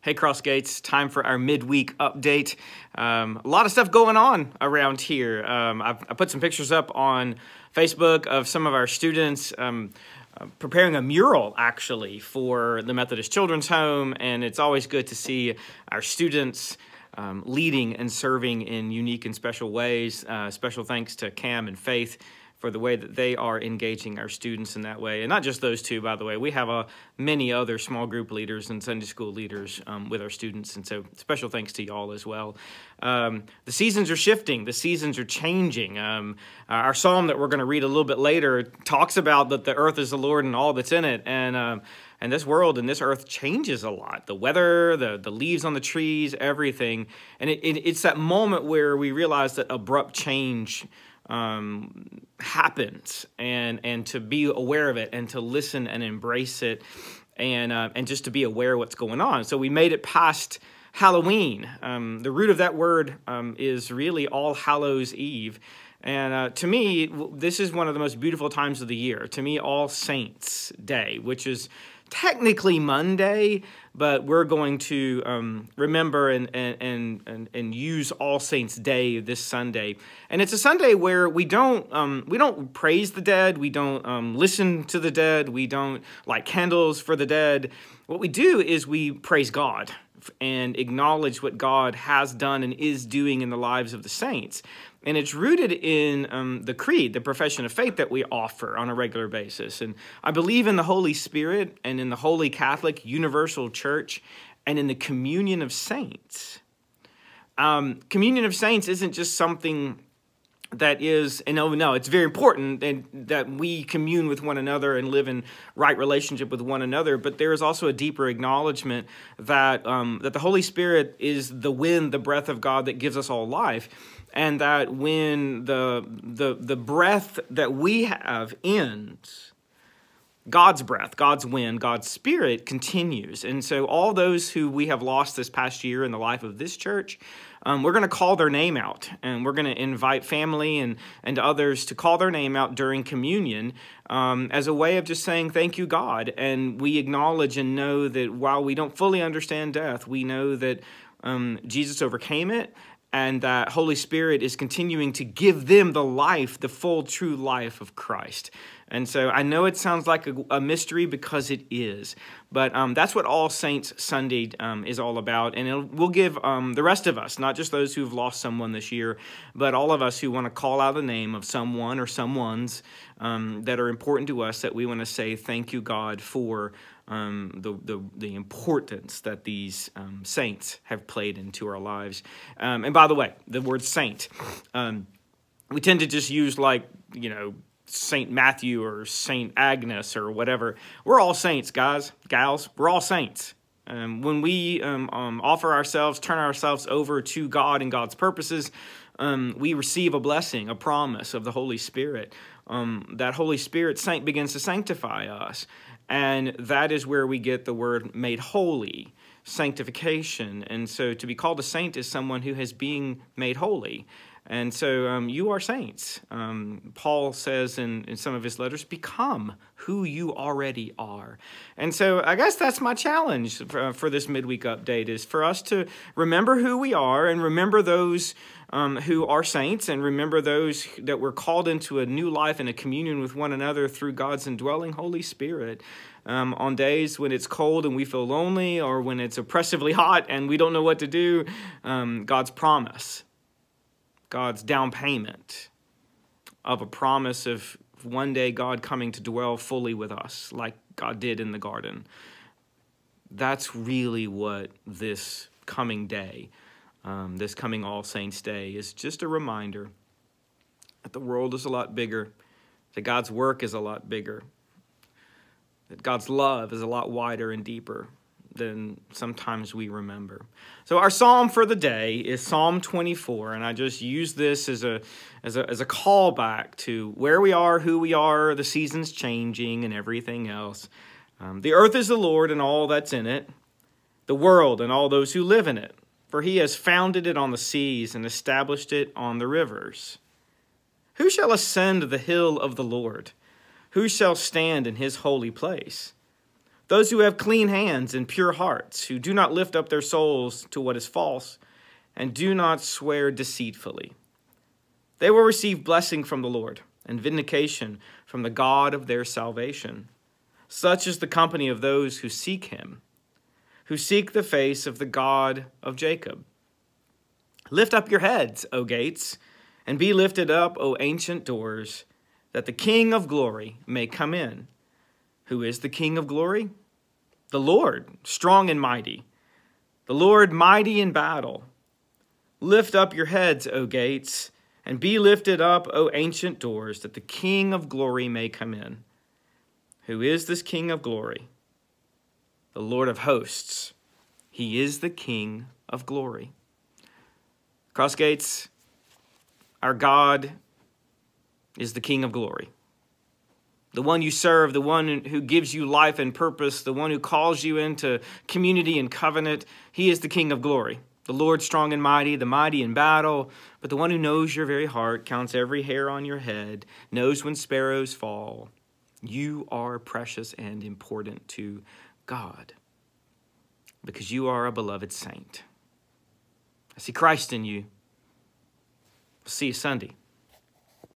Hey Cross Gates! time for our midweek update. Um, a lot of stuff going on around here. Um, i put some pictures up on Facebook of some of our students um, uh, preparing a mural actually for the Methodist Children's Home, and it's always good to see our students um, leading and serving in unique and special ways. Uh, special thanks to Cam and Faith for the way that they are engaging our students in that way. And not just those two, by the way. We have uh, many other small group leaders and Sunday school leaders um, with our students. And so special thanks to y'all as well. Um, the seasons are shifting. The seasons are changing. Um, uh, our psalm that we're going to read a little bit later talks about that the earth is the Lord and all that's in it. And um, and this world and this earth changes a lot the weather the, the leaves on the trees everything and it, it, it's that moment where we realize that abrupt change um, happens and and to be aware of it and to listen and embrace it and uh, and just to be aware of what's going on. So we made it past Halloween. Um, the root of that word um, is really All Hallows Eve. And uh, to me, this is one of the most beautiful times of the year. To me, All Saints Day, which is technically Monday, but we're going to um, remember and, and, and, and, use All Saints Day this Sunday. And it's a Sunday where we don't, um, we don't praise the dead, we don't um, listen to the dead, we don't light candles for the dead. What we do is we praise God and acknowledge what God has done and is doing in the lives of the saints. And it's rooted in um, the creed, the profession of faith that we offer on a regular basis. And I believe in the Holy Spirit and in the Holy Catholic Universal Church and in the communion of saints. Um, communion of saints isn't just something that is, and oh no, it's very important and that we commune with one another and live in right relationship with one another. But there is also a deeper acknowledgement that um, that the Holy Spirit is the wind, the breath of God that gives us all life, and that when the the the breath that we have ends, God's breath, God's wind, God's spirit continues. And so, all those who we have lost this past year in the life of this church, um, we're going to call their name out and we're going to invite family and, and others to call their name out during communion um, as a way of just saying, Thank you, God. And we acknowledge and know that while we don't fully understand death, we know that um, Jesus overcame it and that Holy Spirit is continuing to give them the life, the full true life of Christ. And so I know it sounds like a, a mystery because it is, but um, that's what All Saints Sunday um, is all about. And it will give um, the rest of us, not just those who've lost someone this year, but all of us who want to call out the name of someone or someones um, that are important to us that we want to say, Thank you, God, for um, the, the, the, importance that these um, saints have played into our lives. Um, and by the way, the word saint, um, we tend to just use like, you know, St. Matthew or St. Agnes or whatever. We're all saints, guys, gals. We're all saints. Um, when we um, offer ourselves, turn ourselves over to God and God's purposes, um, we receive a blessing, a promise of the Holy Spirit. Um, that Holy Spirit saint begins to sanctify us. And that is where we get the word made holy sanctification. And so to be called a saint is someone who has been made holy. And so um, you are saints. Um, Paul says in, in some of his letters, become who you already are. And so I guess that's my challenge for, uh, for this midweek update is for us to remember who we are and remember those um, who are saints and remember those that were called into a new life and a communion with one another through God's indwelling Holy Spirit. Um, on days when it's cold and we feel lonely, or when it's oppressively hot and we don't know what to do, um, God's promise, God's down payment of a promise of one day God coming to dwell fully with us, like God did in the garden. That's really what this coming day, um, this coming All Saints Day, is just a reminder that the world is a lot bigger, that God's work is a lot bigger, that God's love is a lot wider and deeper than sometimes we remember. So our psalm for the day is Psalm 24, and I just use this as a as a as a callback to where we are, who we are, the seasons changing, and everything else. Um, the earth is the Lord and all that's in it, the world and all those who live in it. For he has founded it on the seas and established it on the rivers. Who shall ascend the hill of the Lord? Who shall stand in his holy place? Those who have clean hands and pure hearts, who do not lift up their souls to what is false, and do not swear deceitfully. They will receive blessing from the Lord and vindication from the God of their salvation. Such is the company of those who seek him, who seek the face of the God of Jacob. Lift up your heads, O gates, and be lifted up, O ancient doors that the King of glory may come in. Who is the King of glory? The Lord, strong and mighty. The Lord, mighty in battle. Lift up your heads, O gates, and be lifted up, O ancient doors, that the King of glory may come in. Who is this King of glory? The Lord of hosts. He is the King of glory. Cross gates, our God is the King of glory. The one you serve, the one who gives you life and purpose, the one who calls you into community and covenant, he is the King of glory. The Lord strong and mighty, the mighty in battle, but the one who knows your very heart, counts every hair on your head, knows when sparrows fall. You are precious and important to God because you are a beloved saint. I see Christ in you. i will see you Sunday.